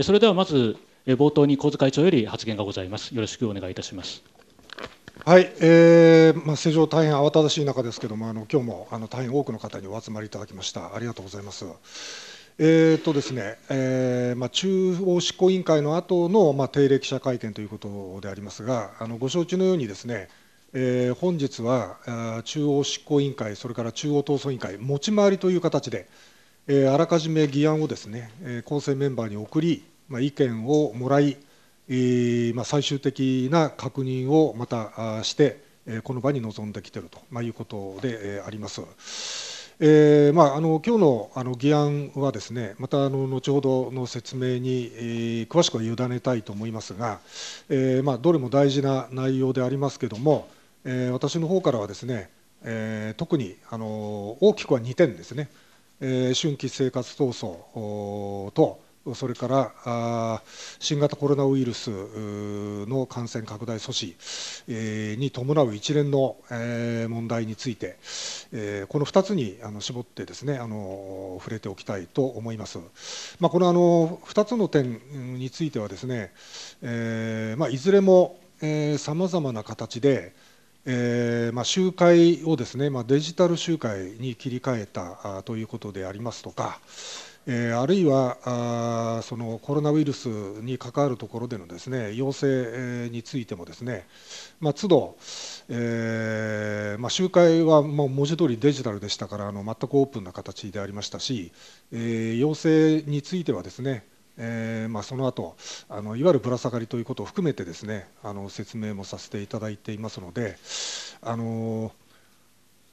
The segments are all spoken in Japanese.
それではまず冒頭に小塚会長より発言がございます。よろしくお願いいたします。はい、えー、まあ、世情大変慌ただしい中ですけれども、あの今日もあの大変多くの方にお集まりいただきました。ありがとうございます。えーとですねえーまあ、中央執行委員会の後のまの、あ、定例記者会見ということでありますが、あのご承知のようにですね、えー、本日はあ中央執行委員会、それから中央闘争委員会、持ち回りという形で、えー、あらかじめ議案をですね、えー、構成メンバーに送り、まあ、意見をもらい、えーまあ、最終的な確認をまたして、えー、この場に臨んできていると、まあ、いうことで、えー、あります。えーまあ、あの今日のあの議案はですねまたあの後ほどの説明に、えー、詳しくは委ねたいと思いますが、えーまあ、どれも大事な内容でありますけれども、えー、私の方からはですね、えー、特にあの大きくは2点ですね、え春季生活闘争とそれから新型コロナウイルスの感染拡大阻止に伴う一連の問題について、この2つに絞ってですね、あの触れておきたいと思います。まこのあの2つの点についてはですね、えまいずれもさまざまな形で、えーまあ、集会をですね、まあ、デジタル集会に切り替えたあということでありますとか、えー、あるいはあそのコロナウイルスに関わるところでのですね要請についてもですね、まあ、都度、えーまあ、集会はもう文字通りデジタルでしたからあの全くオープンな形でありましたし、えー、要請についてはですね、えーまあ、その後あのいわゆるぶら下がりということを含めてですねあの説明もさせていただいていますので、あの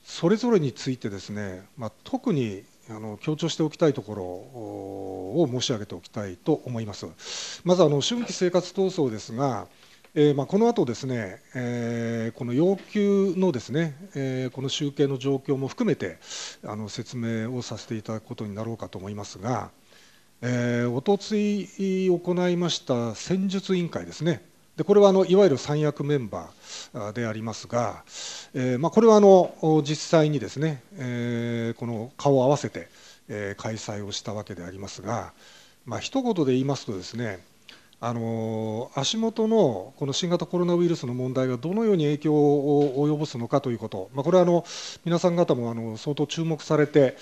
それぞれについてですね、まあ、特にあの強調しておきたいところを申し上げておきたいと思います。まずあの春季生活闘争ですが、えー、まあ、この後ですね、えー、この要求のですね、えー、この集計の状況も含めてあの説明をさせていただくことになろうかと思いますが、えー、おとつい行いました戦術委員会ですね、でこれはあのいわゆる三役メンバーでありますが、えーまあ、これはあの実際にですね、えー、この顔を合わせて、えー、開催をしたわけでありますが、まあ一言で言いますとですね、あの足元のこの新型コロナウイルスの問題がどのように影響を及ぼすのかということ、まあ、これはあの皆さん方もあの相当注目されて、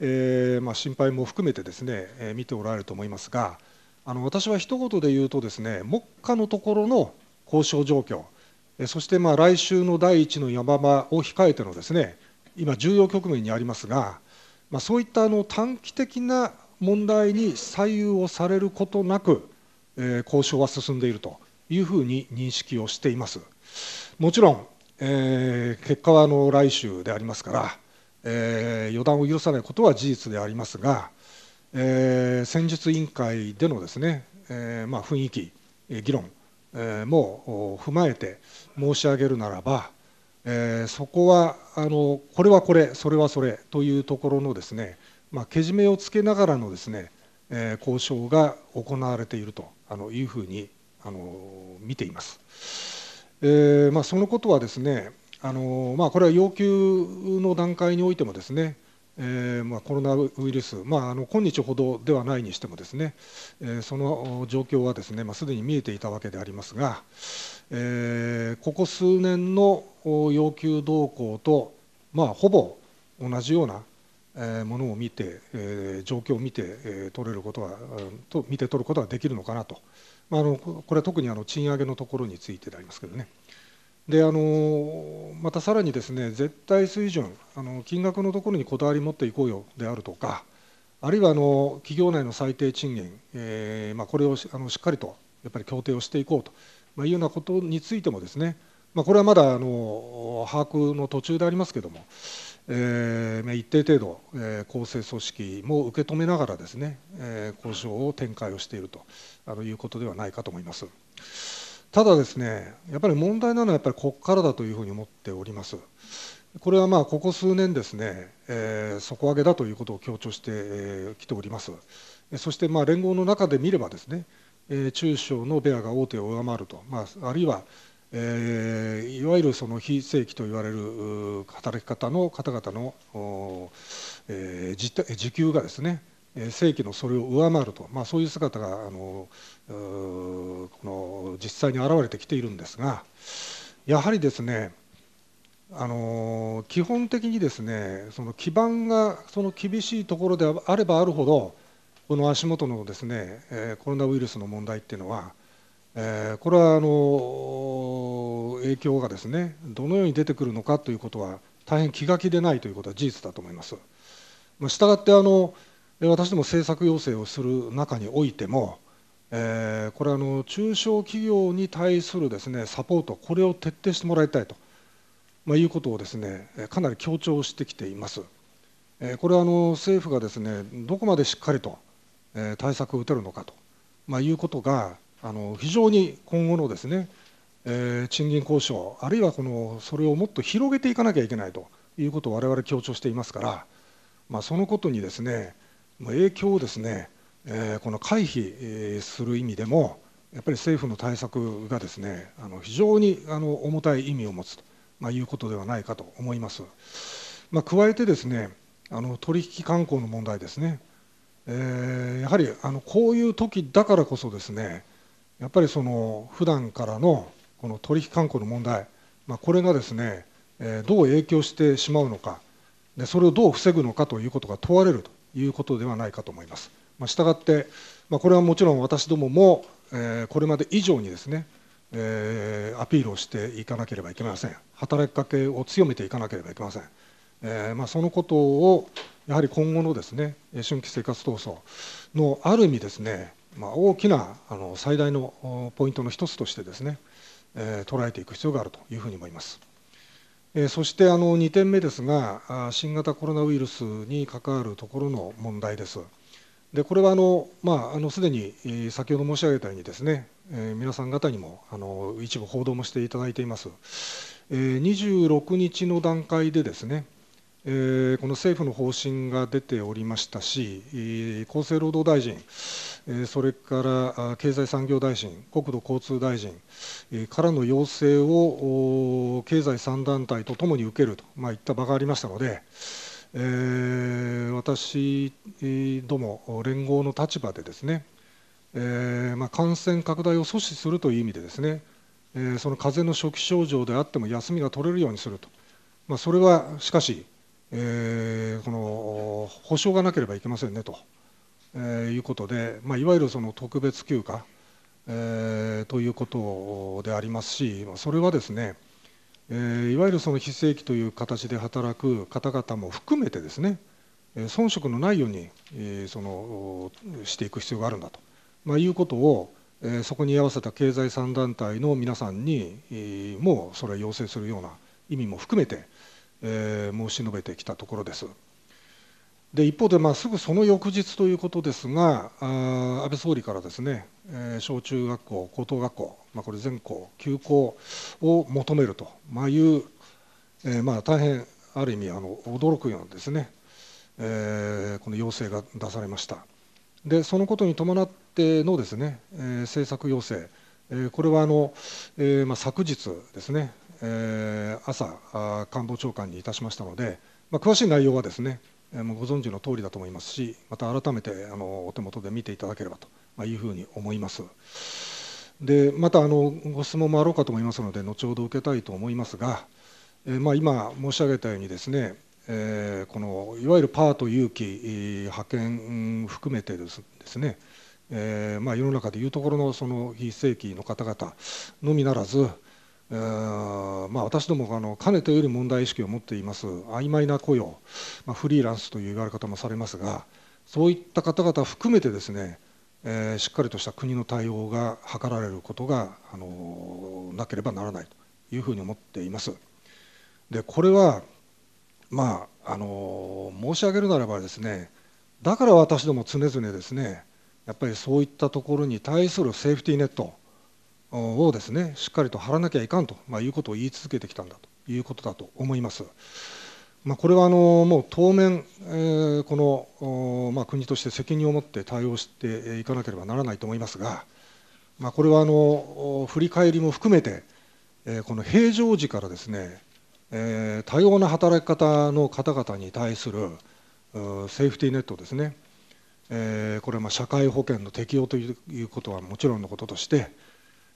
えー、まあ、心配も含めてですね、えー、見ておられると思いますが、あの私は一言で言うと、ですね目下のところの交渉状況、えー、そしてまあ来週の第1の山場を控えてのですね今、重要局面にありますが、まあ、そういったあの短期的な問題に左右をされることなく、え交渉は進んでいるというふうに認識をしています。もちろん、えー、結果はあの来週でありますから、えー、予断を許さないことは事実でありますが、えー、戦術委員会でのですね、えまあ、雰囲気、議論、えも踏まえて申し上げるならば、えそこはあのこれはこれ、それはそれというところのですね、まあ、けじめをつけながらのですね、え交渉が行われているとあのいうふうにあの見ています。えーまあ、そのことはですねあの、まあ、これは要求の段階においてもですね、えーまあ、コロナウイルス、まあ、あの今日ほどではないにしてもですね、えー、その状況はですね、まあ、すでに見えていたわけでありますが、えー、ここ数年の要求動向と、まあ、ほぼ同じようなものを見て、状況を見て取れることはと見て取ることができるのかなと、まあ、あのこれは特にあの賃上げのところについてでありますけどね。であのまたさらにですね絶対水準あの金額のところにこだわり持っていこうよであるとかあるいはあの企業内の最低賃金、えーまあ、これをあのしっかりとやっぱり協定をしていこうと、まあ、いうようなことについてもですね、まあ、これはまだあの把握の途中でありますけども、えー、一定程度、えー、構成組織も受け止めながらですね、えー、交渉を展開をしているとあのいうことではないかと思います。ただですね、やっぱり問題なのはやっぱりここからだというふうに思っております。これはまあここ数年ですね、えー、底上げだということを強調してきております。そしてまあ連合の中で見ればですね、え中小のベアが大手を上回ると、まあ、あるいはえー、いわゆるその非正規と言われる働き方の方々の、えー、時給がですね正規のそれを上回ると、まあ、そういう姿があのこの実際に現れてきているんですがやはりですねあの基本的にですねその基盤がその厳しいところであればあるほどこの足元のですねコロナウイルスの問題っていうのはえー、これはあの影響がですねどのように出てくるのかということは大変気が気でないということは事実だと思います。まあ、従ってあの私ども政策要請をする中においても、えー、これあの中小企業に対するですねサポートこれを徹底してもらいたいと、まあ、いうことをですねかなり強調してきています。えー、これはあの政府がですねどこまでしっかりと、え対策を打てるのかと、まあ、いうことがあの非常に今後のですね、えー、賃金交渉あるいはこのそれをもっと広げていかなきゃいけないということを我々強調していますから、まあ、そのことにですね影響をですね、えー、この回避する意味でもやっぱり政府の対策がですねあの非常にあの重たい意味を持つと、まあ、いうことではないかと思います。まあ、加えてですねあの取引慣行の問題ですね、えー、やはりあのこういう時だからこそですねやっぱりその普段からのこの取引慣行の問題、まあ、これがですね、えー、どう影響してしまうのかで、それをどう防ぐのかということが問われるということではないかと思います。まあ、したがって、まあ、これはもちろん私どもも、えー、これまで以上にですね、えー、アピールをしていかなければいけません、働きかけを強めていかなければいけません、えーまあ、そのことをやはり今後のですね春季生活闘争のある意味ですねまあ、大きなあの最大のポイントの一つとしてですね、えー、捉えていく必要があるというふうに思います。えー、そしてあの2点目ですが新型コロナウイルスに関わるところの問題です。でこれはあの、まあ、あのすでに先ほど申し上げたようにですね、えー、皆さん方にもあの一部報道もしていただいています。えー、26日の段階でですね、えー、この政府の方針が出ておりましたし、厚生労働大臣、それから経済産業大臣、国土交通大臣からの要請を経済3団体とともに受けると、まあ、いった場がありましたので、え私ども、連合の立場でですね、えまあ、感染拡大を阻止するという意味でですね、えその風邪の初期症状であっても休みが取れるようにすると、まあ、それはしかし、えこの保証がなければいけませんねと。えー、いうことで、まあ、いわゆるその特別休暇、えー、ということでありますし、それはですね、えー、いわゆるその非正規という形で働く方々も含めてですね、遜色のないように、えー、そのしていく必要があるんだと、まあ、いうことを、えー、そこに合わせた経済3団体の皆さんに、えー、もうそれを要請するような意味も含めて、えー、申し述べてきたところです。で一方で、まあ、すぐその翌日ということですが、あ安倍総理からですね、えー、小中学校、高等学校、まあ、これ、全校、休校を求めると、まあ、いう、えーまあ、大変ある意味あの、驚くようなですね、えー、この要請が出されました。でそのことに伴ってのですね、えー、政策要請、えー、これはあの、えーまあ、昨日ですね、えー、朝あ、官房長官にいたしましたので、まあ、詳しい内容はですね、ご存知の通りだと思いますしまた改めてあのお手元で見ていただければというふうに思います。でまたあのご質問もあろうかと思いますので後ほど受けたいと思いますが、えー、まあ、今申し上げたようにですね、えー、このいわゆるパート有機派遣含めてですね、えー、まあ、世の中でいうところのその非正規の方々のみならず、えまあ、私どもあのかねてより問題意識を持っています曖昧な雇用、まあ、フリーランスという言われ方もされますがそういった方々含めてですね、えー、しっかりとした国の対応が図られることがあのなければならないというふうに思っています。でこれはまああの申し上げるならばですねだから私ども常々ですねやっぱりそういったところに対するセーフティーネットをですねしっかりと張らなきゃいかんと、まあ、いうことを言い続けてきたんだということだと思います。まあ、これはあのもう当面、えー、この、まあ、国として責任を持って対応していかなければならないと思いますが、まあ、これはあの振り返りも含めて、えー、この平常時からですね、えー、多様な働き方の方々に対するセーフティーネットですね、えー、これはまあ社会保険の適用ということはもちろんのこととして、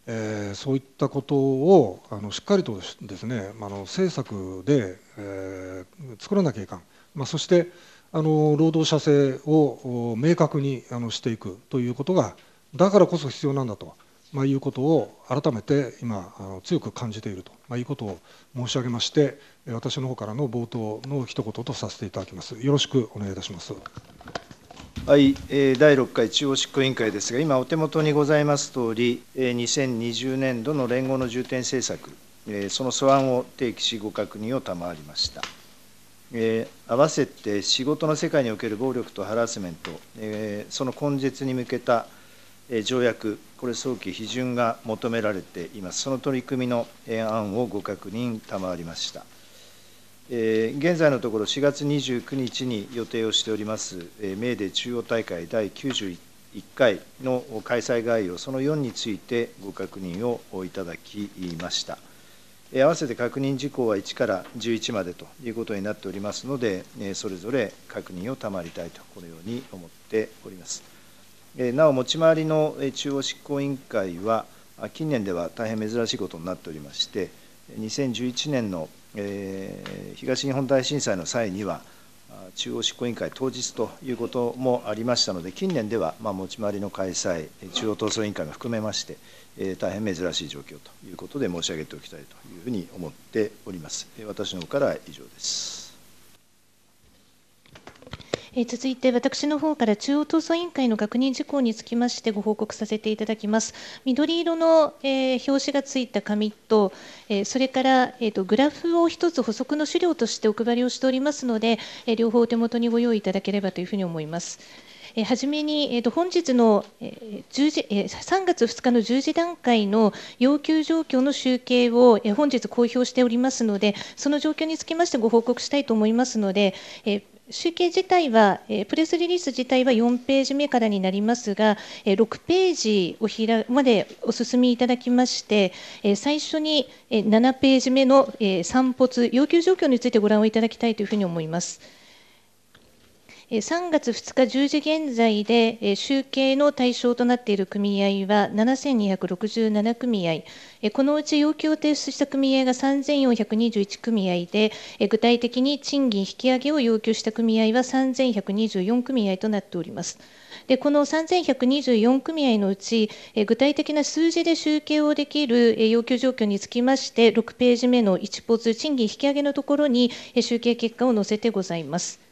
えー、そういったことをあのしっかりとですねあの政策で、えー、作らなきゃいかん、まあ、そしてあの労働者性を明確にあのしていくということがだからこそ必要なんだと、まあ、いうことを改めて今あの強く感じていると、まあ、いうことを申し上げまして私の方からの冒頭の一言とさせていただきます。よろしくお願いいたします。はい、え第6回中央執行委員会ですが、今、お手元にございますとおり、え2020年度の連合の重点政策、えその素案を提起し、ご確認を賜りました。えー、合わせて仕事の世界における暴力とハラスメント、えー、その根絶に向けた、えー、条約、これ、早期批准が求められています、その取り組みの案をご確認賜りました。えー、現在のところ、4月29日に予定をしております、えー、メーデー中央大会第91回の開催概要、その4についてご確認をいただきました。合わせて確認事項は1から11までということになっておりますので、それぞれ確認を賜りたいと、このように思っております。なお、持ち回りの中央執行委員会は、近年では大変珍しいことになっておりまして、2011年のえー、東日本大震災の際には、中央執行委員会当日ということもありましたので、近年では、まあ、持ち回りの開催、中央闘争委員会も含めまして、えー、大変珍しい状況ということで申し上げておきたいというふうに思っております。私の方から以上です。え続いて私の方から中央闘争委員会の確認事項につきましてご報告させていただきます。緑色の、えー、表紙がついた紙と、えー、それから、えーと、グラフを1つ補足の資料としてお配りをしておりますので、えー、両方お手元にご用意いただければというふうに思います。えはじめに、えー、と本日の、えー時えー、3月2日の10時段階の要求状況の集計を、え本日公表しておりますので、その状況につきましてご報告したいと思いますので、え集計自体は、えー、プレスリリース自体は4ページ目からになりますが、えー、6ページをひらまでお進みいただきまして、えー、最初に、えー、7ページ目の、えー、散髪要求状況についてご覧をいただきたいというふうに思います。3月2日10時現在で集計の対象となっている組合は7267組合、このうち要求を提出した組合が3421組合で、具体的に賃金引き上げを要求した組合は3124組合となっております。でこの3124組合のうち、具体的な数字で集計をできる要求状況につきまして、6ページ目の1ポツ賃金引き上げのところに集計結果を載せてございます。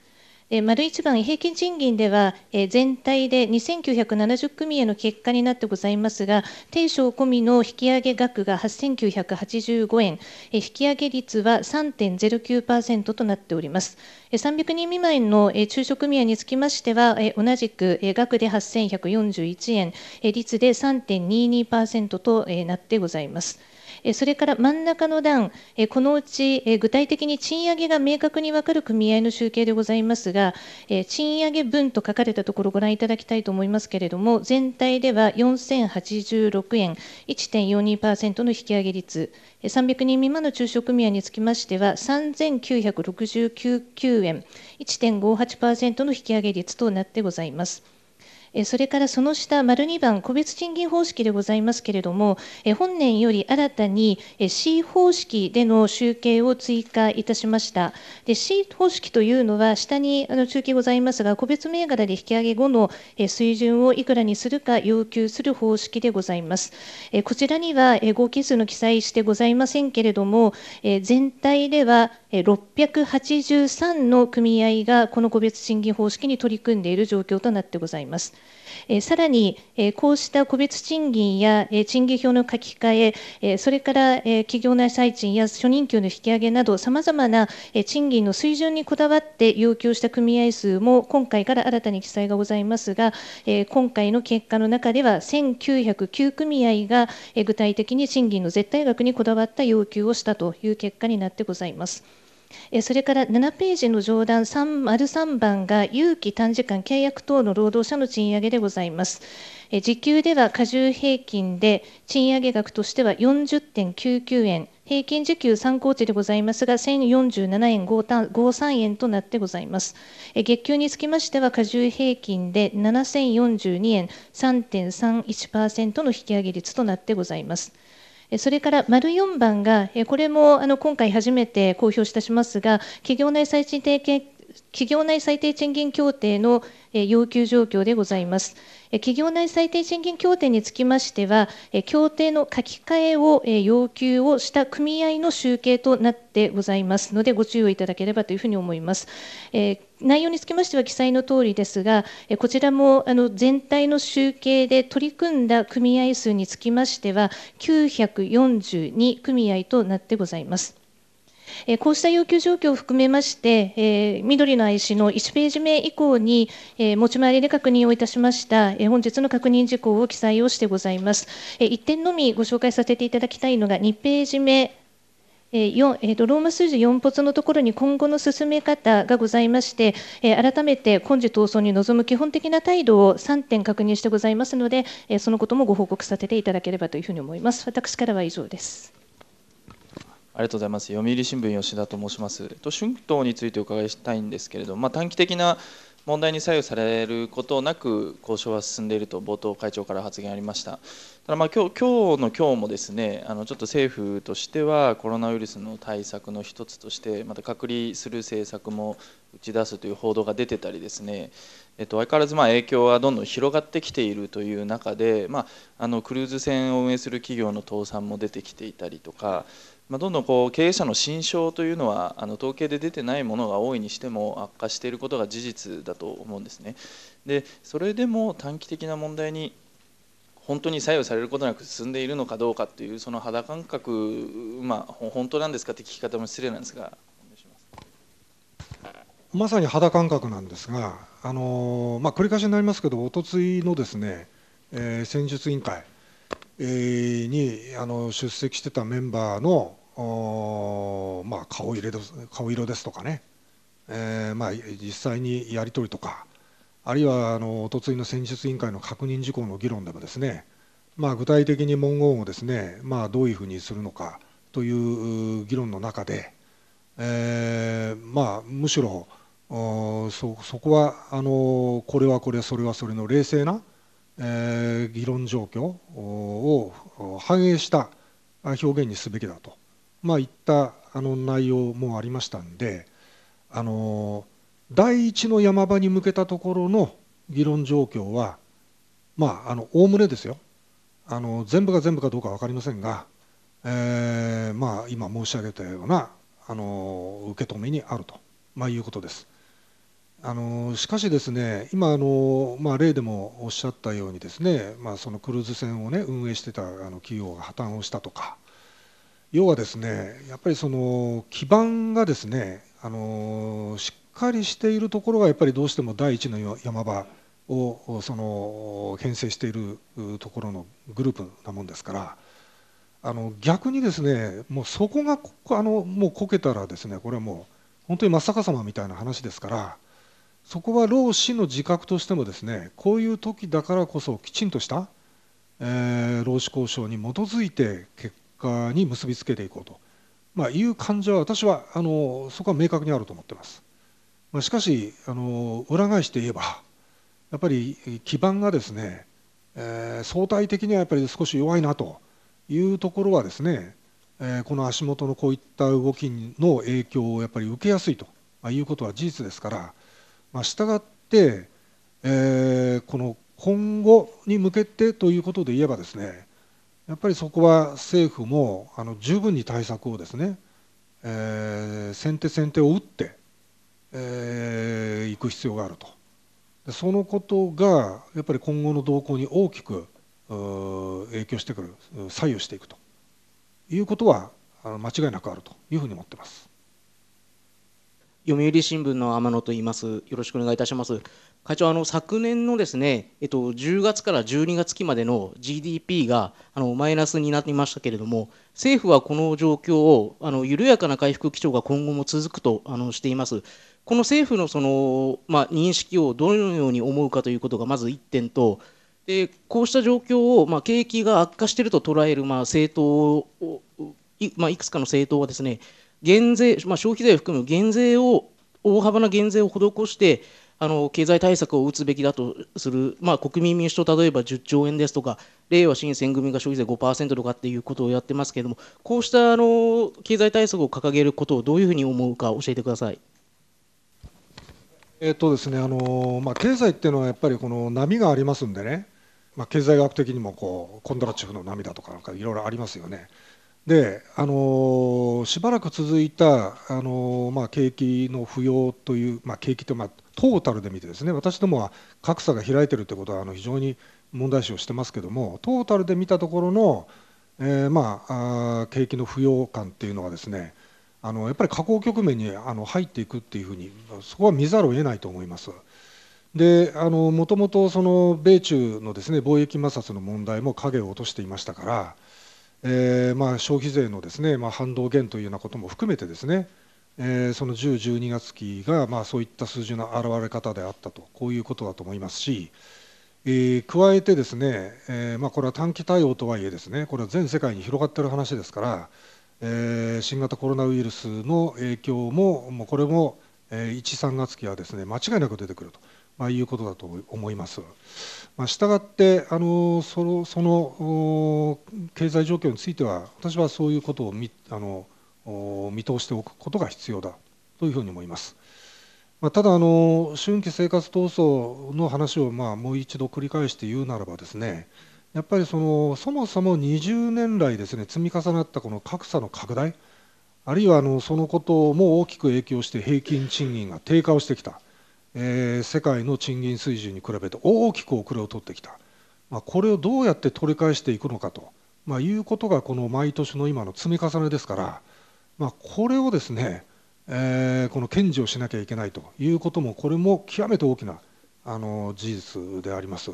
え丸一番、平均賃金では、え全体で2970組への結果になってございますが、定商込みの引き上げ額が8985円、え引き上げ率は3.09%となっております。え300人未満の、え中小組合につきましては、え同じく、え額で8141円、え率で3.22%と、えなってございます。それから真ん中の段、このうち具体的に賃上げが明確に分かる組合の集計でございますが、賃上げ分と書かれたところ、ご覧いただきたいと思いますけれども、全体では4086円、1.42%の引き上げ率、300人未満の中小組合につきましては、3969円、1.58%の引き上げ率となってございます。それからその下、丸2番、個別賃金方式でございますけれども、本年より新たに C 方式での集計を追加いたしました。で C 方式というのは、下にあの中継ございますが、個別銘柄で引き上げ後の水準をいくらにするか要求する方式でございます。こちらには合計数の記載してございませんけれども、全体では683の組合がこの個別賃金方式に取り組んでいる状況となってございます。さらに、こうした個別賃金や賃金表の書き換え、それから企業内最賃や初任給の引き上げなど、さまざまな賃金の水準にこだわって要求した組合数も今回から新たに記載がございますが、今回の結果の中では、1909組合が具体的に賃金の絶対額にこだわった要求をしたという結果になってございます。それから7ページの上段303番が有期短時間契約等の労働者の賃上げでございます。時給では加重平均で賃上げ額としては40.99円、平均時給参考値でございますが、1047円53円となってございます。月給につきましては、加重平均で7042円、3.31%の引き上げ率となってございます。それから丸4番が、これもあの今回初めて公表いたしますが、企業内最賃提携企業内最低賃金協定の要求状況でございます。企業内最低賃金協定につきましては、協定の書き換えを要求をした組合の集計となってございますので、ご注意をいただければというふうに思います。内容につきましては記載のとおりですが、こちらもあの全体の集計で取り組んだ組合数につきましては、942組合となってございます。えこうした要求状況を含めまして、え緑の IC の1ページ目以降に、え持ち回りで確認をいたしました、え本日の確認事項を記載をしてございます。え1点のみご紹介させていただきたいのが2ページ目ええとローマ数字4発のところに今後の進め方がございまして、え改めて今時闘争に臨む基本的な態度を3点確認してございますので、えそのこともご報告させていただければというふうに思います。私からは以上です。ありがとうございます。読売新聞吉田と申します。と春闘についてお伺いしたいんですけれども、まあ、短期的な問題に左右されることなく交渉は進んでいると冒頭会長から発言ありました。ただまあ今日今日の今日もですね、あのちょっと政府としてはコロナウイルスの対策の一つとしてまた隔離する政策も打ち出すという報道が出てたりですね、えっと、相変わらずま影響はどんどん広がってきているという中で、まあ、あのクルーズ船を運営する企業の倒産も出てきていたりとか、まあ、どんどんこう経営者の心象というのはあの統計で出てないものが多いにしても悪化していることが事実だと思うんですね。でそれでも短期的な問題に本当に左右されることなく進んでいるのかどうかというその肌感覚、まあ、本当なんですかって聞き方も失礼なんですがまさに肌感覚なんですが、あのまあ、繰り返しになりますけど、おとついのですね、えー、戦術委員会、えにあの出席してたメンバーのお、まあ、顔入れ顔色ですとかね、えーまあ、実際にやり取りとか、あるいはあのおとついの戦術委員会の確認事項の議論でもですね、まあ、具体的に文言をですね、まあ、どういうふうにするのかという議論の中で、えーまあ、むしろあそそこはあのこれはこれそれはそれの冷静な、えー、議論状況を反映した表現にすべきだと、まあ、いったあの内容もありましたんであの第一の山場に向けたところの議論状況はまあのおおむねですよあの全部が全部かどうか分かりませんが、えーまあ、今申し上げたようなあの受け止めにあると、まあ、いうことです。あのしかし、ですね今あの、まあ、例でもおっしゃったようにですね、まあ、そのクルーズ船を、ね、運営してたあの企業が破綻をしたとか要はですねやっぱりその基盤がですねあのしっかりしているところがやっぱりどうしても第一の山場をその編成しているところのグループなもんですから。あの逆にですねもうそこがあのもうこけたらですねこれはもう本当に真っ逆さまみたいな話ですからそこは老子の自覚としてもですねこういう時だからこそきちんとした、えー、労使交渉に基づいて結果に結びつけていこうと、まあ、いう感じは私はあのそこは明確にあると思ってます。まあ、しかしあの裏返して言えばやっぱり基盤がですね、えー、相対的にはやっぱり少し弱いなというところはですね、えー、この足元のこういった動きの影響をやっぱり受けやすいということは事実ですから。まあ、従って、えー、この今後に向けてということで言えばですねやっぱりそこは政府もあの十分に対策をですね、えー、先手先手を打って、えー、いく必要があるとでそのことがやっぱり今後の動向に大きく影響してくる左右していくということはあの間違いなくあるというふうに思ってます。読売新聞の天野と言います。よろしくお願いいたします。会長、あの昨年のですね、えっと10月から12月期までの GDP があのマイナスになっていましたけれども、政府はこの状況をあの緩やかな回復基調が今後も続くとあのしています。この政府のそのまあ、認識をどのように思うかということがまず1点と。でこうした状況を、まあ、景気が悪化していると捉える、まあ、政党をい,、まあ、いくつかの政党はですね減税、まあ、消費税を含む減税を、大幅な減税を施して、あの経済対策を打つべきだとする、まあ、国民民主党、例えば10兆円ですとか、れいわ新選組が消費税5%とかっていうことをやってますけれども、こうしたあの経済対策を掲げることをどういうふうに思うか、教えてください。えっとですねあのまあ、経済っていうのはやっぱりこの波がありますんでね、まあ、経済学的にもこうコンドラチフの波だとかなんかいろいろありますよね。であのしばらく続いた、あのまあ、景気の不要という、まあ、景気と、まあ、トータルで見てですね私どもは格差が開いているということはあの非常に問題視をしてますけどもトータルで見たところの、えー、まあ、あ景気の不要感っていうのはですねあのやっぱり下降局面にあの入っていくっていうふうにそこは見ざるを得ないと思います。でもともと米中のです、ね、貿易摩擦の問題も影を落としていましたからえー、まあ、消費税のですね、まあ、反動減というようなことも含めてですね、えー、その10、12月期が、まあ、そういった数字の表れ方であったと、こういうことだと思いますし、えー、加えてですね、えまあ、これは短期対応とはいえですね、これは全世界に広がっている話ですから、え新型コロナウイルスの影響も、もうこれも、え1、3月期はですね間違いなく出てくると。まあ、いうことだと思います。まあ、したって、あのそのその経済状況については、私はそういうことを見あの見通しておくことが必要だというふうに思います。まあ、ただあの、春季生活闘争の話を、まあ、もう一度繰り返して言うならばですね、やっぱりそのそもそも20年来ですね積み重なったこの格差の拡大あるいはあのそのことも大きく影響して平均賃金が低下をしてきたえー、世界の賃金水準に比べて大きく遅れを取ってきた、まあ、これをどうやって取り返していくのかと、まあ、いうことがこの毎年の今の積み重ねですから、まあ、これをですね、えー、この堅持をしなきゃいけないということもこれも極めて大きなあの事実であります、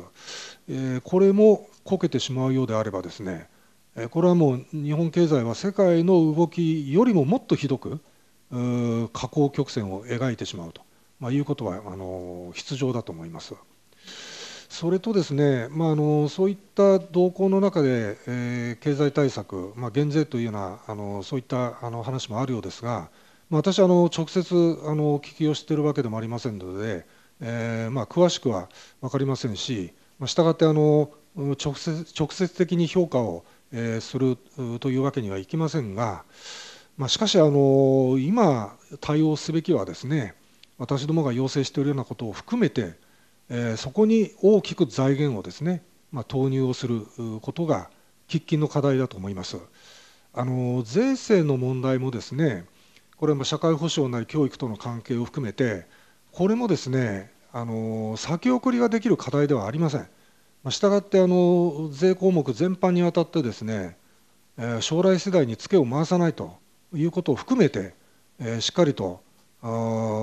えー、これもこけてしまうようであればですね、えー、これはもう日本経済は世界の動きよりももっとひどく下降曲線を描いてしまうとまあ、いうことはあの必要だと思います。それとですね、まあ、あのそういった動向の中で、えー、経済対策、まあ、減税というようなあのそういったあの話もあるようですが、まあ、私あの直接あの聞きをしているわけでもありませんので、えーまあ、詳しくは分かりませんし、まあ、したがってあの直接直接的に評価を、えー、するというわけにはいきませんが、まあ、しかしあの今対応すべきはですね私どもが要請しているようなことを含めて、えー、そこに大きく財源をですね、まあ、投入をすることが喫緊の課題だと思います。あの税制の問題もですねこれも社会保障なり教育との関係を含めてこれもですねあの先送りができる課題ではありません。したがってあの税項目全般にわたってですね、え将来世代にツケを回さないということを含めて、えしっかりと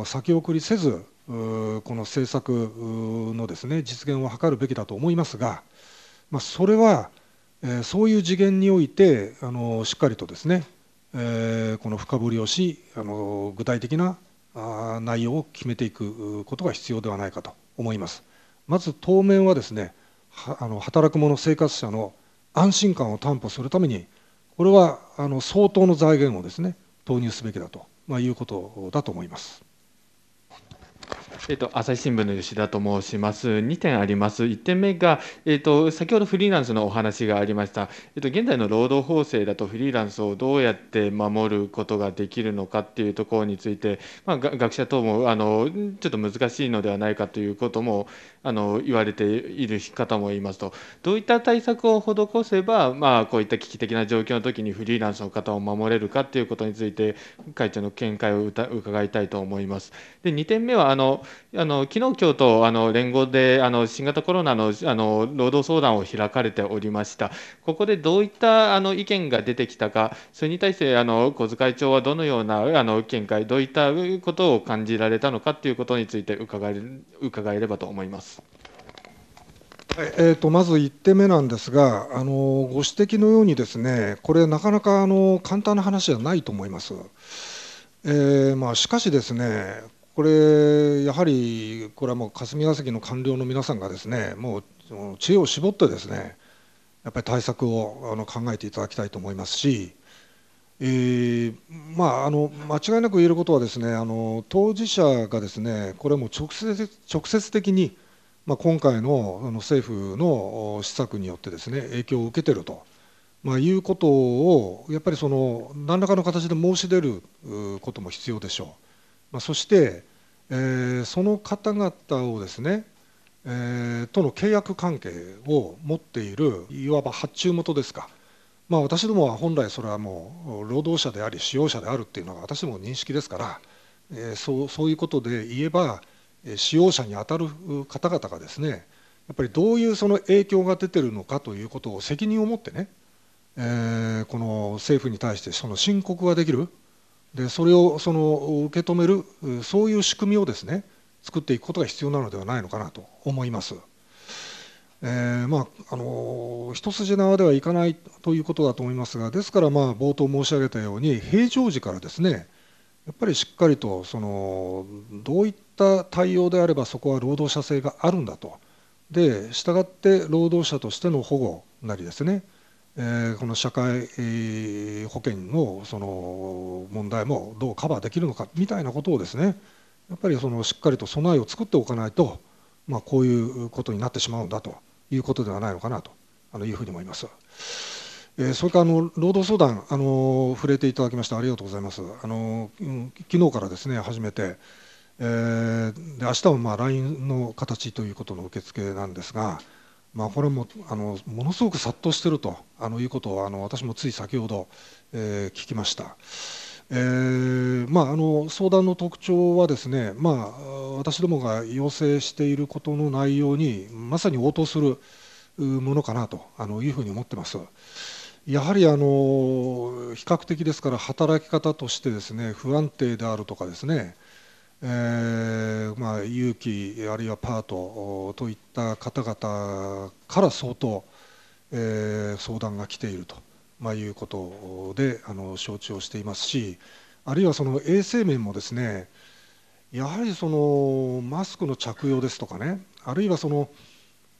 先送りせず、この政策のですね実現を図るべきだと思いますが、まあ、それは、えそういう次元において、あのしっかりとですね、えこの深掘りをし、あの具体的なあ内容を決めていくことが必要ではないかと思います。まず当面はですね、あの働く者、生活者の安心感を担保するために、これはあの相当の財源をですね投入すべきだとまあ、いうことだと思います。えっと、朝日新聞の吉田と申します。2点あります。1点目が、えっと、先ほどフリーランスのお話がありました。えっと、現在の労働法制だとフリーランスをどうやって守ることができるのかっていうところについて、まあ、学者等もあのちょっと難しいのではないかということもあの言われている方もいますと、どういった対策を施せば、まあ、こういった危機的な状況の時にフリーランスの方を守れるかということについて、会長の見解を伺いたいと思います。で2点目はあのあの昨日今日とあの連合であの新型コロナのあの労働相談を開かれておりました。ここでどういったあの意見が出てきたか、それに対してあの小塚町はどのようなあの見解、どういったことを感じられたのかということについて伺え伺えればと思います。えーと、とまず1点目なんですがあの、ご指摘のように、ですねこれ、なかなかあの簡単な話じゃないと思います。えーまあ、しかし、ですねこれ、やはりこれはもう霞が関の官僚の皆さんがですねもう知恵を絞ってですねやっぱり対策をあの考えていただきたいと思いますし、えーまあ、あの間違いなく言えることはですねあの当事者がですねこれも直接直接的に、まあ、今回のあの政府の施策によってですね影響を受けていると。まあ、いうことをやっぱりその何らかの形で申し出ることも必要でしょう。まあ、そして、えー、その方々をですね、えー、との契約関係を持っているいわば発注元ですか、まあ、私どもは本来それはもう労働者であり使用者であるっていうのが私ども認識ですから、えー、そうそういうことで言えば使用者に当たる方々がですねやっぱりどういうその影響が出てるのかということを責任を持ってね、えー、この政府に対してその申告ができる。でそれをその受け止めるそういう仕組みをですね作っていくことが必要なのではないのかなと思います。えー、まああの一筋縄ではいかないということだと思いますがですからまあ冒頭申し上げたように平常時からですねやっぱりしっかりとそのどういった対応であればそこは労働者性があるんだとで従って労働者としての保護なりですねえこの社会保険のその問題もどうカバーできるのかみたいなことをですねやっぱりそのしっかりと備えを作っておかないと、まあ、こういうことになってしまうんだということではないのかなというふうに思います。えそれからあの労働相談あの、触れていただきましてありがとうございます。あの昨日からですね始めて、えー、で明日はまあ LINE の形ということの受付なんですが。まあ、これもあのものすごく殺到しているとあのいうことをあの私もつい先ほど、えー、聞きました。えーまあ、あの相談の特徴はですね、まあ、私どもが要請していることの内容にまさに応答するものかなとあのいうふうに思ってます。やはりあの比較的ですから働き方としてですね不安定であるとかですねえーまあ、勇気あるいはパートといった方々から相当、えー、相談が来ていると、まあ、いうことであの承知をしていますしあるいはその衛生面もですねやはりそのマスクの着用ですとかねあるいはその、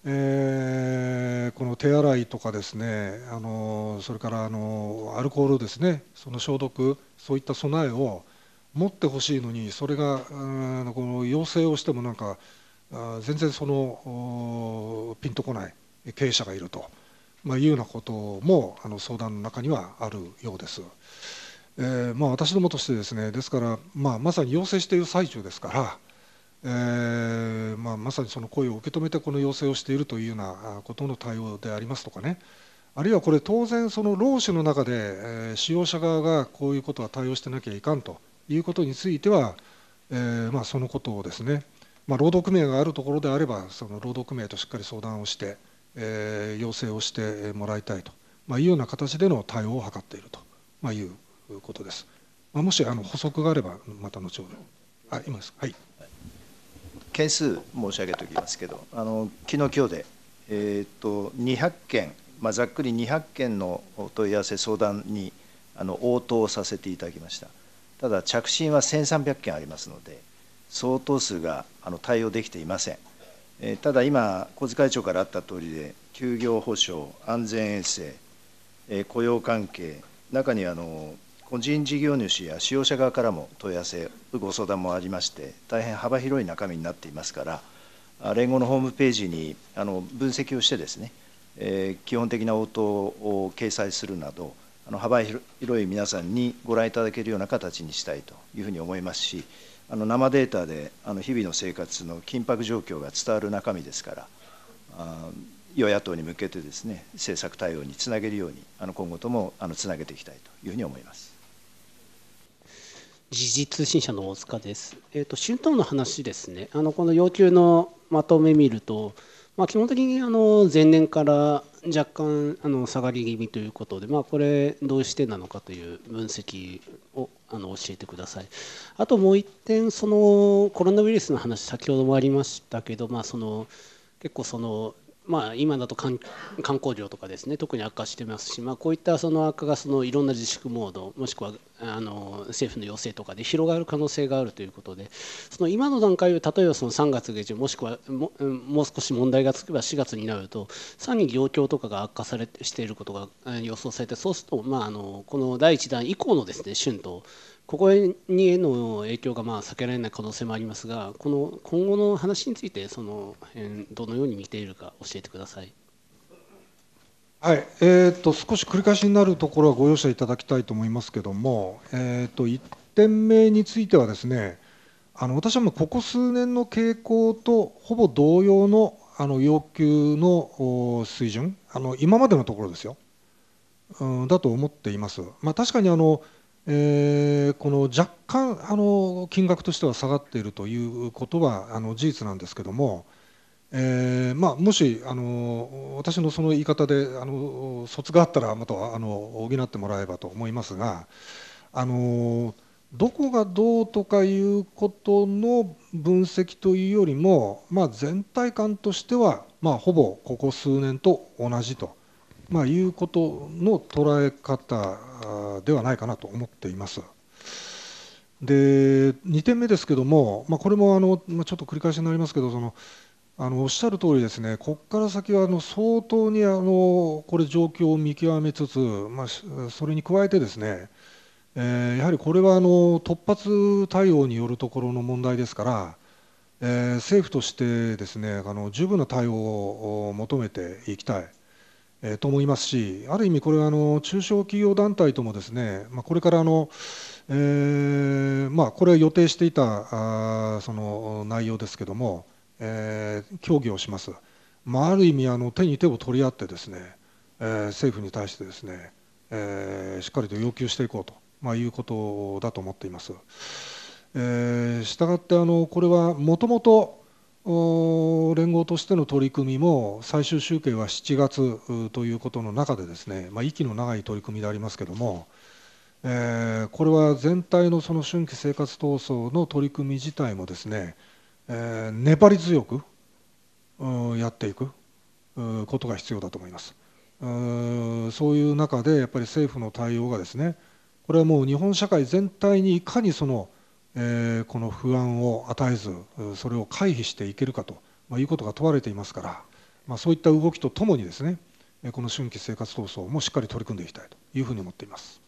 えー、この手洗いとかですねあのそれからあのアルコールですねその消毒そういった備えを持ってほしいのにそれがこの要請をしてもなんかあ全然そのピンとこない経営者がいると、まあ、いうようなこともあの相談の中にはあるようです。えー、まあ、私どもとしてですねですから、まあ、まさに要請している最中ですから、えー、まあ、まさにその声を受け止めてこの要請をしているというようなことの対応でありますとかねあるいはこれ当然その労使の中で、えー、使用者側がこういうことは対応してなきゃいかんということについては、えー、まあ、そのことをですね、まあ、労働組合があるところであればその労働組合としっかり相談をして、えー、要請をしてもらいたいと、まあ、いうような形での対応を図っていると、まあ、いうことです。まあ、もしあの補足があればまた後ほど。あ今ですはい、件数申し上げておきますけどあの昨日今日で、えー、っと200件、まあ、ざっくり200件のお問い合わせ相談にあの応答させていただきました。ただ着信は1300件ありますので相当数があの対応できていません、えただ今小塚会長からあった通りで休業保障安全衛生、え雇用関係中にあの個人事業主や使用者側からも問い合わせご相談もありまして大変幅広い中身になっていますから連合のホームページにあの分析をしてですね、え基本的な応答を掲載するなどあの幅広い皆さんにご覧いただけるような形にしたいというふうに思いますし、あの生データであの日々の生活の緊迫状況が伝わる中身ですから、あ与野党に向けてですね政策対応につなげるように、あの今後ともあのつなげていきたいというふうに思います。時事通信社の大塚です。えっ、ー、と、春闘の話ですね。あの、この要求のまとめ見ると、まあ、基本的にあの前年から若干あの下がり気味ということで、まあ、これどうしてなのかという分析をあの教えてください。あともう1点そのコロナウイルスの話先ほどもありましたけど、まあ、その結構そのまあ、今だと観光業とかですね特に悪化してますし、まあ、こういったその悪化がそのいろんな自粛モードもしくはあの政府の要請とかで広がる可能性があるということでその今の段階で例えばその3月下旬もしくはもう少し問題がつけば4月になるとさらに業況とかが悪化されしていることが予想されてそうすると、まあ、あのこの第1弾以降のですね春闘ここにへの影響がまあ避けられない可能性もありますが、この今後の話について、その辺、どのように見ているか、教えてください。はいえーと、少し繰り返しになるところはご容赦いただきたいと思いますけれども、えーと、と1点目についてはですねあの私はもうここ数年の傾向とほぼ同様のあの要求の水準あの今までのところですよ、うん、だと思っています。まあ、確かにあのえー、この若干あの金額としては下がっているということはあの事実なんですけども、えーまあ、もしあの私のその言い方であの卒があったらまたあの補ってもらえばと思いますがあのどこがどうとかいうことの分析というよりも、まあ、全体感としては、まあ、ほぼここ数年と同じと、まあ、いうことの捉え方ではないかなと思っています。で2点目ですけども、まあ、これもあの、まあ、ちょっと繰り返しになりますけどそのあのおっしゃる通りですねここから先はあの相当にあのこれ状況を見極めつつ、まあ、それに加えてですね、えー、やはりこれはあの突発対応によるところの問題ですから、えー、政府としてですねあの十分な対応を求めていきたい。えー、と思いますし、ある意味、これはあの中小企業団体ともですね、まあ、これからあの、えーまあ、これは予定していたあその内容ですけども、えー、協議をします、まあ、ある意味あの、手に手を取り合ってですね、えー、政府に対してですね、えー、しっかりと要求していこうと、まあ、いうことだと思っています。えー、したがってあのこれはもともと連合としての取り組みも最終集計は7月ということの中でですね、まあ、息の長い取り組みでありますけども、えー、これは全体のその春季生活闘争の取り組み自体もですね、えー、粘り強くやっていくことが必要だと思います。うそういう中でやっぱり政府の対応がですねこれはもう日本社会全体にいかにそのえー、この不安を与えずそれを回避していけるかと、まあ、いうことが問われていますから、まあ、そういった動きとともにですねこの春季生活闘争もしっかり取り組んでいきたいというふうに思っています。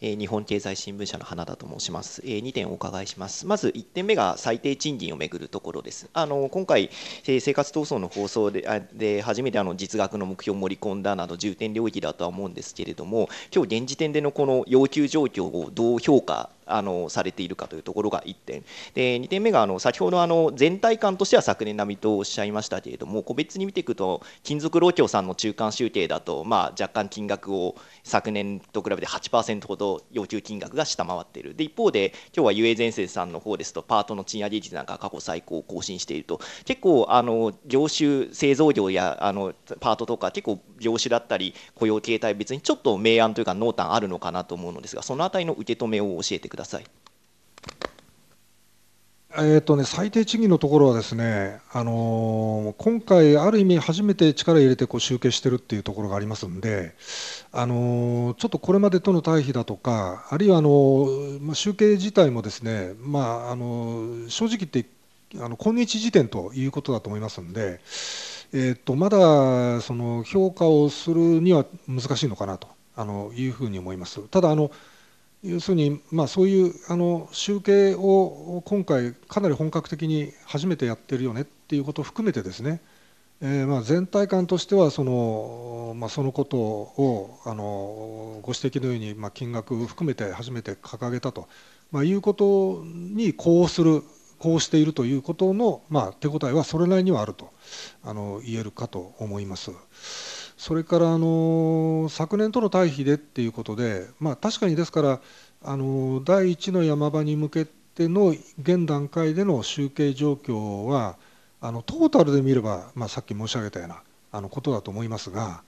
日本経済新聞社の花田と申します。2点お伺いします。まず1点目が最低賃金をめぐるところです。あの今回、生活闘争の放送でで初めてあの実額の目標を盛り込んだなど重点領域だとは思うんですけれども、今日現時点でのこの要求状況をどう評価あのされているかというところが1点で2点目があの先ほどあの全体感としては昨年並みとおっしゃいましたけれども個別に見ていくと金属労協さんの中間集計だと、まあ、若干金額を昨年と比べて8%ほど要求金額が下回っているで一方で今日は UA 前線さんの方ですとパートの賃上げ率なんか過去最高を更新していると結構あの業種製造業やあのパートとか結構業種だったり雇用形態別にちょっと明暗というか濃淡あるのかなと思うのですがそのあたりの受け止めを教えてください。ください。えーとね、最低賃金のところはですね、あのー、今回、ある意味初めて力を入れてこう集計してるっていうところがありますんで、あのー、ちょっとこれまでとの対比だとか、あるいはあのー、まあ、集計自体もですね、まああの正直言ってあの今日時点ということだと思いますんで、えーと、まだその評価をするには難しいのかなとあのいうふうに思います。ただあの要するに、まあ、そういうあの集計を今回かなり本格的に初めてやってるよねっていうことを含めてですね、えー、まあ全体感としてはその,、まあ、そのことをあのご指摘のように、まあ、金額を含めて初めて掲げたと、まあ、いうことに呼応するこうしているということの、まあ、手応えはそれなりにはあるとあの言えるかと思います。それからあの昨年との対比でっていうことで、まあ、確かにですからあの第1の山場に向けての現段階での集計状況はあのトータルで見れば、まあ、さっき申し上げたようなあのことだと思いますが、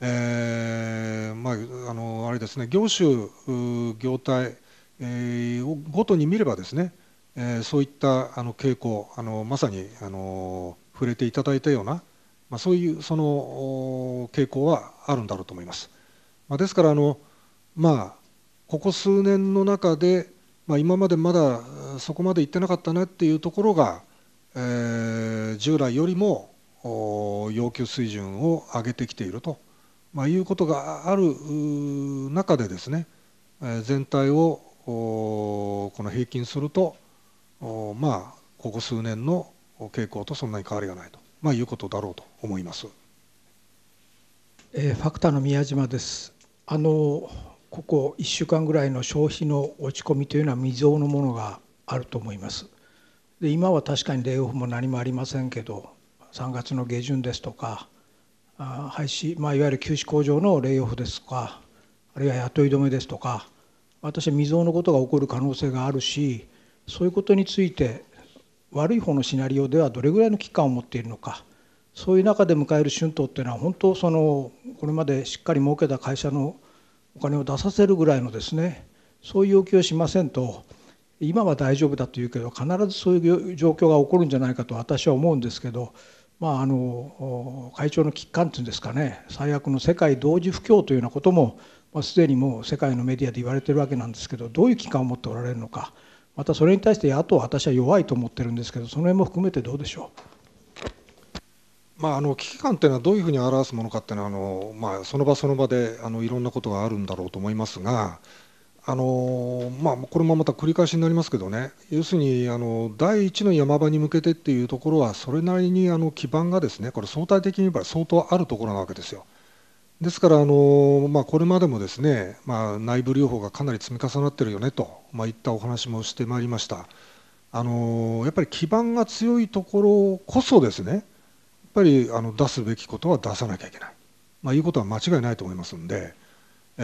えーまあ、あのあれですね業種業態、えー、ごとに見ればですね、えー、そういったあの傾向あのまさにあの触れていただいたようなまあ、そういうその傾向はあるんだろうと思います。まあ、ですからあの、まあ、ここ数年の中で、まあ、今までまだそこまで行ってなかったねっていうところが、えー、従来よりも要求水準を上げてきていると、まあ、いうことがある中でですね全体をこの平均するとまあここ数年の傾向とそんなに変わりがないとまあ、いうことだろうと思います。えー、ファクターの宮島です。あのここ1週間ぐらいの消費の落ち込みというのは未曾有のものがあると思います。で今は確かにレイオフも何もありませんけど3月の下旬ですとかあ廃止、まあ、いわゆる休止工場のレイオフですとかあるいは雇い止めですとか私は未曾有のことが起こる可能性があるしそういうことについて悪い方のシナリオではどれぐらいの期間を持っているのかそういう中で迎える春闘っていうのは本当そのこれまでしっかり儲けた会社のお金を出させるぐらいのですねそういう要求をしませんと今は大丈夫だというけど必ずそういう状況が起こるんじゃないかと私は思うんですけど、まあ、あの会長の危機感というんですかね最悪の世界同時不況というようなことも、すでにもう世界のメディアで言われてるわけなんですけどどういう危機感を持っておられるのかまたそれに対して野党は私は弱いと思ってるんですけど、その辺も含めてどうでしょう。まあ、あの危機感というのはどういうふうに表すものかというのはあの、まあ、その場その場であのいろんなことがあるんだろうと思いますがあの、まあ、これもまた繰り返しになりますけどね要するにあの第一の山場に向けてというところはそれなりにあの基盤がですねこれ相対的に言えば相当あるところなわけですよ。ですから、あのまあ、これまでもですね、まあ、内部留保がかなり積み重なってるよねと、まあ、いったお話もしてまいりました。あのやっぱり基盤が強いところこそですね、やっぱりあの出すべきことは出さなきゃいけない、まあ、いうことは間違いないと思いますんで、え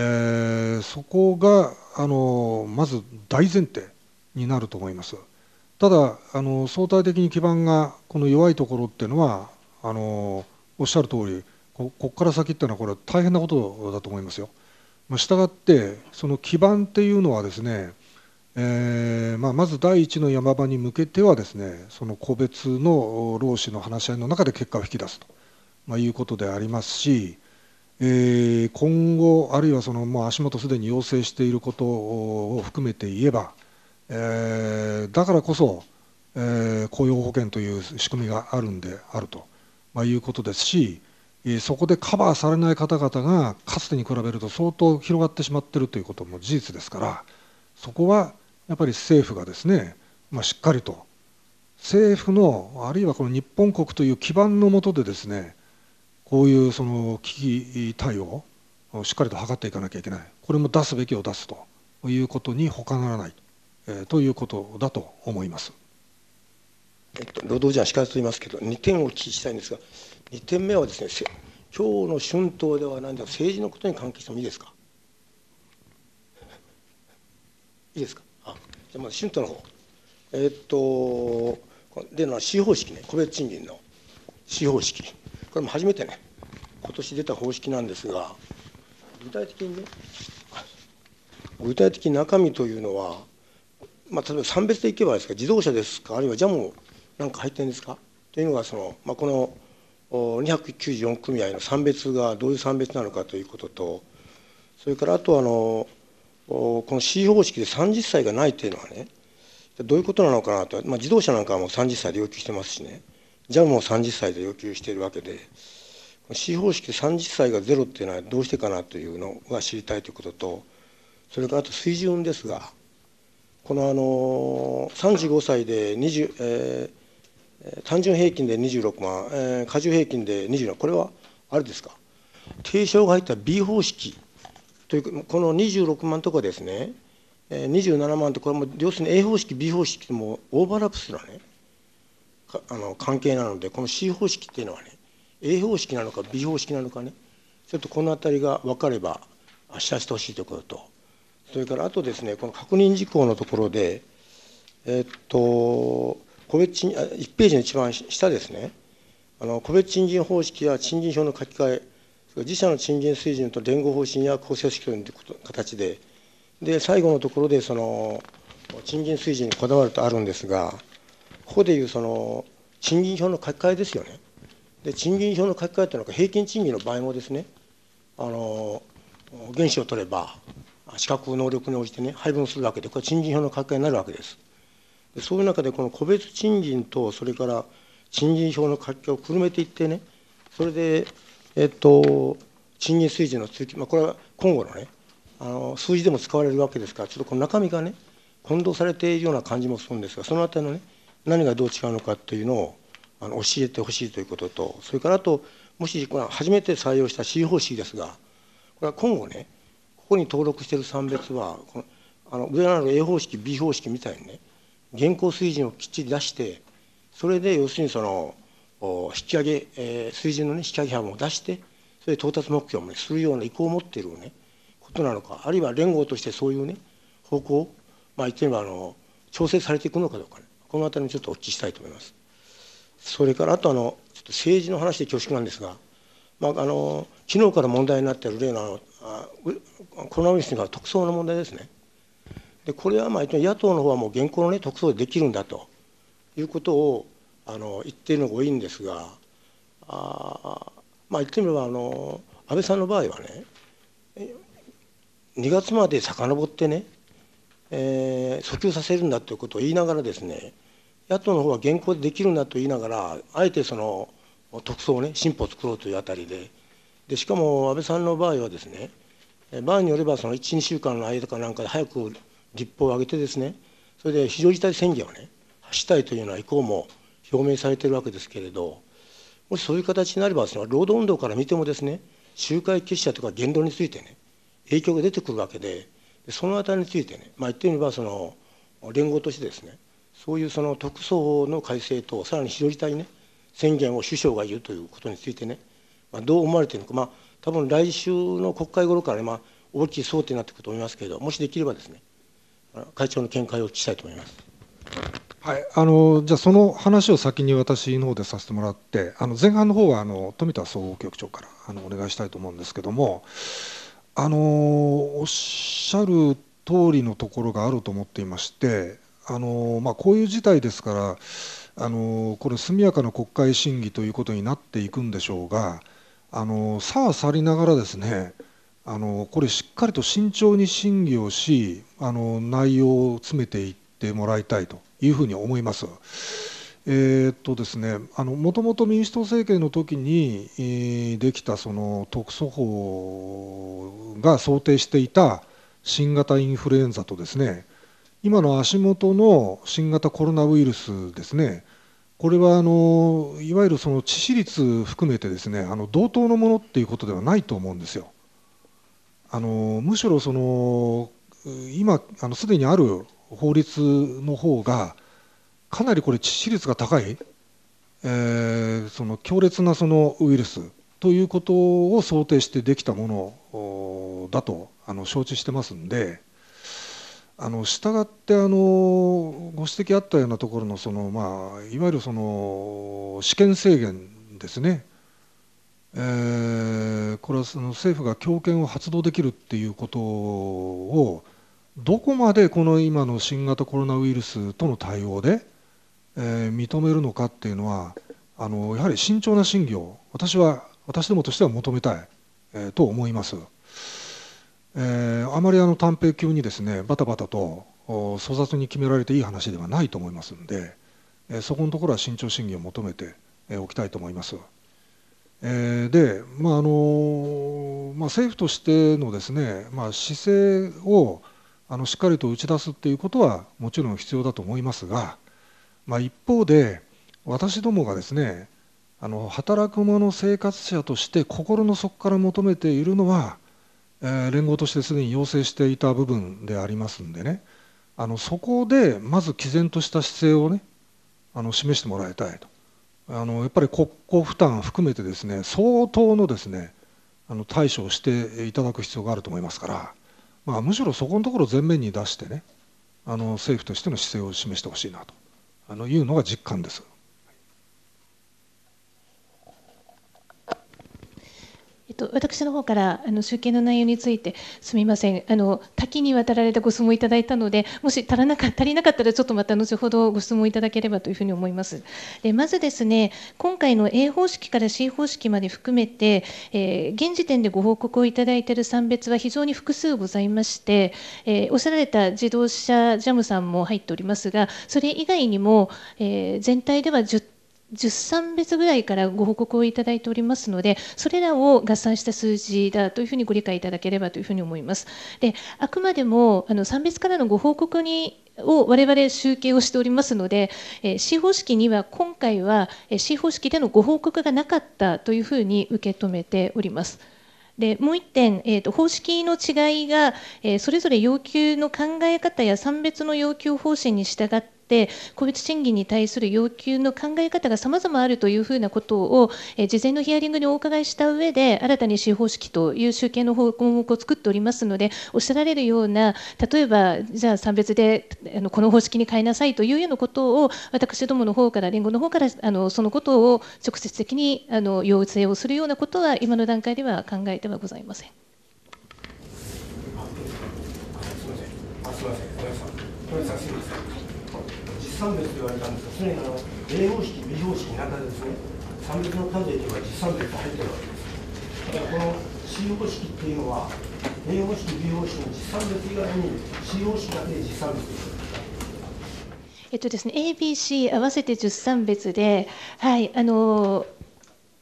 ー、そこがあのまず大前提になると思います。ただあの相対的に基盤がこの弱いところっていうのはあのおっしゃる通りここから先っていうのはこれは大変なことだと思いますよ。まあ、がってその基盤っていうのはですね、えーまあ、まず第一の山場に向けてはですねその個別の労使の話し合いの中で結果を引き出すと、まあ、いうことでありますし、えー、今後あるいはそのもう足元すでに要請していることを含めて言えば、えー、だからこそ、えー、雇用保険という仕組みがあるんであると、まあ、いうことですし、そこでカバーされない方々がかつてに比べると相当広がってしまっているということも事実ですからそこはやっぱり政府がですね、まあ、しっかりと政府のあるいはこの日本国という基盤のもとでですねこういうその危機対応をしっかりと図っていかなきゃいけないこれも出すべきを出すということに他ならない、えー、ということだと思います。えっと、労働者はしかと言いますけど2点お聞きしたいんですが2点目はですね、今日の春闘では何で政治のことに関係してもいいですか。いいですか。あじゃまず春闘の方えー、っと、での司法式ね、個別賃金の司法式、これも初めてね、今年出た方式なんですが、具体的にね、具体的中身というのは、まあ、例えば産別でいけばですか、自動車ですか、あるいはジャムなんか入ってるんですかというのがその、まあ、この294組合の産別がどういう産別なのかということとそれからあとあのこの C 方式で30歳がないというのはねどういうことなのかなと、まあ、自動車なんかはもう30歳で要求してますしね JAL も30歳で要求しているわけで C 方式で30歳がゼロっていうのはどうしてかなというのが知りたいということとそれからあと水準ですがこのあの35歳で20、えー単純平均で26万、えー、加重平均で27万、これはあれですか、提床が入った B 方式という、この26万とかですね、えー、27万とこれも要するに A 方式、B 方式てもオーバーラップするねあの関係なので、この C 方式っていうのはね、A 方式なのか B 方式なのかね、ちょっとこの辺りが分かれば知らせてほしいところと、それからあとですね、この確認事項のところで、えー、っと、個別賃1ページの一番下ですね、あの個別賃金方式や賃金表の書き換え、自社の賃金水準と連合方針や公正式という形で、で最後のところでその賃金水準にこだわるとあるんですが、ここでいうその賃金表の書き換えですよね。で賃金表の書き換えというのは平均賃金の場合もですね、あの原資を取れば、資格能力に応じてね、配分するわけで、これ、賃金表の書き換えになるわけです。そういう中で、この個別賃金と、それから賃金表の書きをくるめていってね、それで、えっと、賃金水準の通き、まあ、これは今後のね、あの数字でも使われるわけですから、ちょっとこの中身がね、混同されているような感じもするんですが、そのあたりのね、何がどう違うのかというのをあの教えてほしいということと、それからあと、もしこれ初めて採用した C 方式ですが、これは今後ね、ここに登録している産別は、このあの上の A 方式、B 方式みたいにね、現行水準をきっちり出して、それで要するにその引き上げ、えー、水準の、ね、引き上げ幅も出して、それで到達目標も、ね、するような意向を持っている、ね、ことなのか、あるいは連合としてそういう、ね、方向を、まあ、言ってみればあの調整されていくのかどうか、ね、この辺りにちょっとお聞きしたいと思います。それからあとあのちょっと政治の話で恐縮なんですが、まあ、あの昨日から問題になっている例のあのコロナウイルスの特捜の問題ですね。でこれはまあ野党の方はもう現行の、ね、特措でできるんだということをあの言っているのが多いんですがあ、まあ、言ってみればあの安倍さんの場合はね2月まで遡ってね、えー、訴求させるんだということを言いながらですね野党の方は現行でできるんだと言いながらあえてその特措をね進歩を作ろうというあたりででしかも安倍さんの場合はですね場合によればその12週間の間かなんかで早く立法を挙げてですねそれで非常事態宣言をね発したいというような意向も表明されているわけですけれどもしそういう形になればですね労働運動から見てもですね集会結社とか言論についてね影響が出てくるわけでそのあたりについてね、まあ、言ってみればその連合としてですねそういうその特措法の改正とさらに非常事態ね宣言を首相が言うということについてね、まあ、どう思われているのか、まあ、多分来週の国会頃から、ね、まあ、大きい争点になってくると思いますけれどもしできればですね会長の見解を聞きたいと思います。はい、あのじゃあ、その話を先に私の方でさせてもらって、あの前半の方はあは富田総合局長からあのお願いしたいと思うんですけども、あのおっしゃる通りのところがあると思っていまして、あのまあ、こういう事態ですから、あのこれ、速やかな国会審議ということになっていくんでしょうが、あのさあ去りながらですね、あのこれしっかりと慎重に審議をしあの内容を詰めていってもらいたいというふうに思います。えー、っとですねもともと民主党政権の時に、えー、できたその特措法が想定していた新型インフルエンザとですね今の足元の新型コロナウイルスですねこれはあのいわゆるその致死率含めてですねあの同等のものっていうことではないと思うんですよ。あのむしろその今あのすでにある法律の方がかなりこれ致死率が高い、えー、その強烈なそのウイルスということを想定してできたものだとあの承知してますんで。あの従ってあのご指摘あったようなところのその、まあ、いわゆるその試験制限ですねえー、これはその政府が強権を発動できるっていうことをどこまでこの今の新型コロナウイルスとの対応で、えー、認めるのかっていうのはあのやはり慎重な審議を私は私どもとしては求めたい、えー、と思います。えー、あまりあの短平級にですねバタバタと粗雑に決められていい話ではないと思いますので、えー、そこのところは慎重審議を求めておきたいと思います。えー、で、まああのまあ、政府としてのですね、まあ、姿勢をあのしっかりと打ち出すっていうことはもちろん必要だと思いますが、まあ、一方で私どもがですねあの働く者生活者として心の底から求めているのは、えー、連合としてすでに要請していた部分でありますんでねあのそこでまず毅然とした姿勢をねあの示してもらいたいと。あのやっぱり国庫負担含めてですね相当のですねあの対処をしていただく必要があると思いますから、まあ、むしろそこのところ前面に出してねあの政府としての姿勢を示してほしいなとあのいうのが実感です。えっと、私の方からあの集計の内容についてすみませんあの多岐にわたられたご質問いただいたのでもし足らなか足りなかったらちょっとまた後ほどご質問いただければというふうに思いますでまずですね今回の A 方式から C 方式まで含めて、えー、現時点でご報告をいただいている産別は非常に複数ございまして、えー、おっしゃられた自動車ジャムさんも入っておりますがそれ以外にも、えー、全体では10 10産別ぐらいからご報告をいただいておりますので、それらを合算した数字だというふうにご理解いただければというふうに思います。で、あくまでも、あの、産別からのご報告にを我々集計をしておりますので、え C 方式には今回は C 方式でのご報告がなかったというふうに受け止めております。でもう1点、えーと、方式の違いが、えー、それぞれ要求の考え方や産別の要求方針に従っって個別賃金に対する要求の考え方が様々あるというふうなことを、え事前のヒアリングにお伺いした上で新たに司法式という集計の方項目を作っておりますのでおっしゃられるような例えばじゃあ産別であのこの方式に変えなさいというようなことを私どもの方から連合の方からあのそのことを直接的にあの要請をするようなことは今の段階では考えてはございません。すみません。産別と言われたんですが、常にあの A 方式、B 方式の中でですね、産別の数でいけば実産別が入ってるわけです。だからこの C 方式っていうのは、A 方式、B 方式の実産別以外に C 方式だけで実産別です。えっとですね、ABC 合わせて10産別で、はい、あの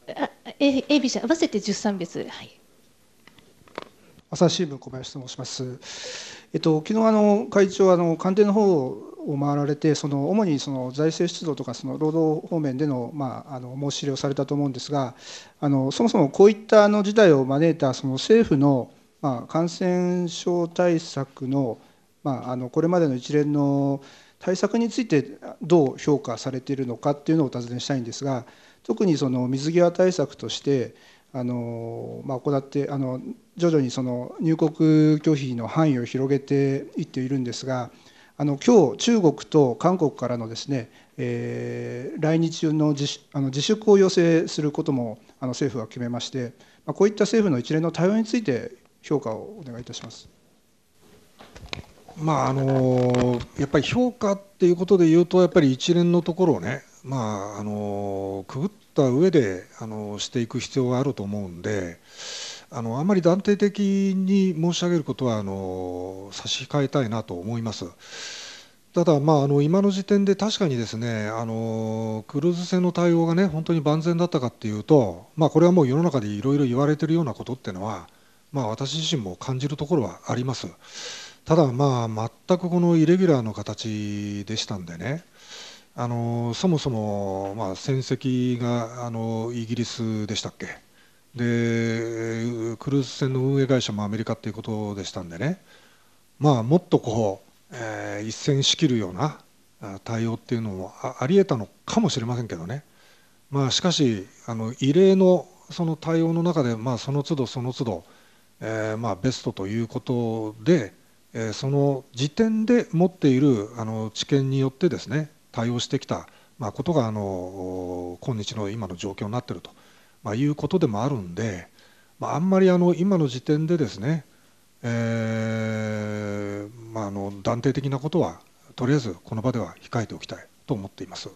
ー、ABC 合わせて10産別、はい、朝日新聞小林と申します。えっと昨日あの会長あの官邸の方を回られてその主にその財政出動とかその労働方面での,、まあ、あの申し入れをされたと思うんですがあのそもそもこういったあの事態を招いたその政府の、まあ、感染症対策の,、まあ、あのこれまでの一連の対策についてどう評価されているのかっていうのをお尋ねしたいんですが特にその水際対策としてあの、まあ、行ってあの徐々にその入国拒否の範囲を広げていっているんですが。あの今日中国と韓国からのですね、えー、来日の自あの自粛を要請することもあの政府は決めまして、まあ、こういった政府の一連の対応について評価をお願いいたします。まああのやっぱり評価っていうことで言うとやっぱり一連のところをね、まああのくぐった上であのしていく必要があると思うんで。あのあまり断定的に申し上げることはあの差し控えたいなと思います。ただ、まあ、あの今の時点で確かにですねあのクルーズ船の対応がね本当に万全だったかっていうと、まあ、これはもう世の中でいろいろ言われてるようなことっていうのは、まあ、私自身も感じるところはあります。ただ、まあ、全くこのイレギュラーの形でしたんでね、あのそもそも、まあ、戦績があのイギリスでしたっけ。でクルーズ船の運営会社もアメリカっていうことでしたんでね、まあ、もっとこう、えー、一線仕切るような対応っていうのもありえたのかもしれませんけどね、まあ、しかしあの異例のその対応の中で、まあ、その都度その都度、えー、まあベストということで、えー、その時点で持っているあの知見によってですね対応してきた、まあ、ことがあの今日の今の状況になっているとまあ、いうことでもあるんで、まあ、あんまりあの今の時点でですね、えーまあ、あの断定的なことはとりあえずこの場では控えておきたいと思っています。